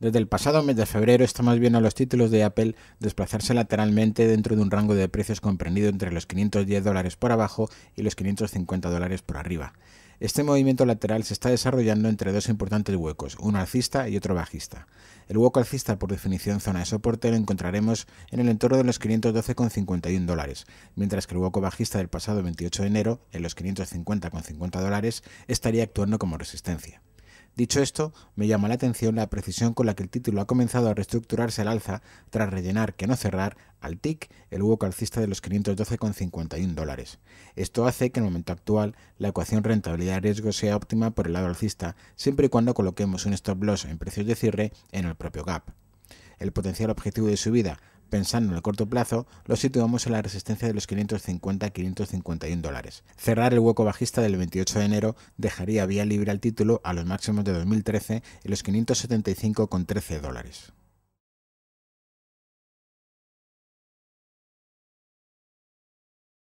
Desde el pasado mes de febrero estamos bien a los títulos de Apple desplazarse lateralmente dentro de un rango de precios comprendido entre los 510 dólares por abajo y los 550 dólares por arriba. Este movimiento lateral se está desarrollando entre dos importantes huecos, uno alcista y otro bajista. El hueco alcista, por definición zona de soporte, lo encontraremos en el entorno de los 512,51 dólares, mientras que el hueco bajista del pasado 28 de enero, en los 550,50 dólares, estaría actuando como resistencia. Dicho esto, me llama la atención la precisión con la que el título ha comenzado a reestructurarse al alza tras rellenar, que no cerrar, al TIC, el hueco alcista de los 512,51 dólares. Esto hace que en el momento actual la ecuación rentabilidad-riesgo sea óptima por el lado alcista, siempre y cuando coloquemos un stop loss en precios de cierre en el propio gap. El potencial objetivo de subida pensando en el corto plazo, lo situamos en la resistencia de los 550-551 dólares. Cerrar el hueco bajista del 28 de enero dejaría vía libre al título a los máximos de 2013 en los 575,13 dólares.